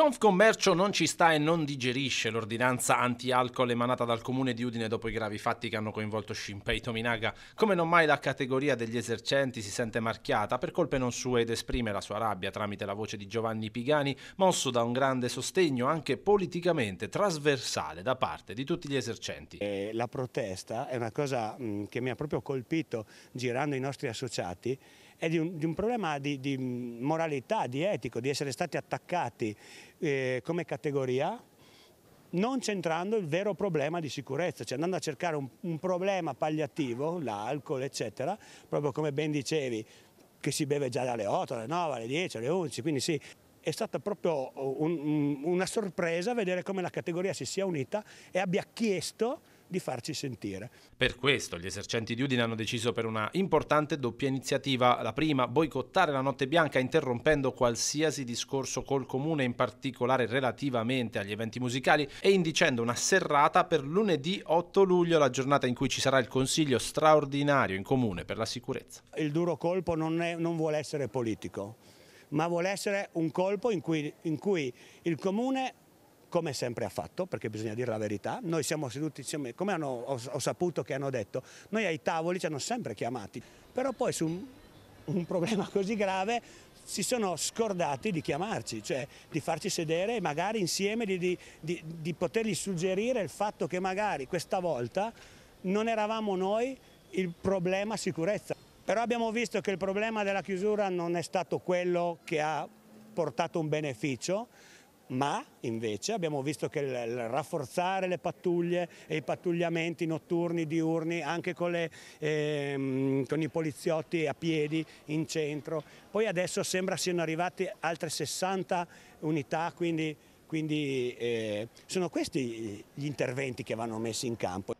Confcommercio non ci sta e non digerisce l'ordinanza anti-alcol emanata dal comune di Udine dopo i gravi fatti che hanno coinvolto Shinpei Tominaga. Come non mai la categoria degli esercenti si sente marchiata per colpe non sue ed esprime la sua rabbia tramite la voce di Giovanni Pigani, mosso da un grande sostegno anche politicamente trasversale da parte di tutti gli esercenti. Eh, la protesta è una cosa mm, che mi ha proprio colpito girando i nostri associati, è di un, di un problema di, di moralità, di etico, di essere stati attaccati eh, come categoria non centrando il vero problema di sicurezza, cioè andando a cercare un, un problema palliativo, l'alcol eccetera, proprio come ben dicevi, che si beve già dalle 8, alle 9, alle 10, alle 11, quindi sì, è stata proprio un, una sorpresa vedere come la categoria si sia unita e abbia chiesto di farci sentire. Per questo gli esercenti di Udine hanno deciso per una importante doppia iniziativa. La prima, boicottare la notte bianca interrompendo qualsiasi discorso col comune, in particolare relativamente agli eventi musicali, e indicendo una serrata per lunedì 8 luglio, la giornata in cui ci sarà il consiglio straordinario in comune per la sicurezza. Il duro colpo non, è, non vuole essere politico ma vuole essere un colpo in cui, in cui il Comune come sempre ha fatto, perché bisogna dire la verità. Noi siamo seduti insieme, come hanno, ho, ho, saputo che hanno detto, noi ai tavoli ci hanno sempre chiamati, però poi su un, un problema così grave si sono scordati di chiamarci, cioè di farci sedere e magari insieme di, di, di, di potergli suggerire il fatto che magari questa volta non eravamo noi il problema sicurezza. Però abbiamo visto che il problema della chiusura non è stato quello che ha portato un beneficio, ma invece abbiamo visto che il rafforzare le pattuglie e i pattugliamenti notturni, diurni, anche con, le, eh, con, i poliziotti a piedi in centro, poi adesso sembra siano arrivate altre 60 unità, quindi, quindi eh, sono questi gli interventi che vanno messi in campo.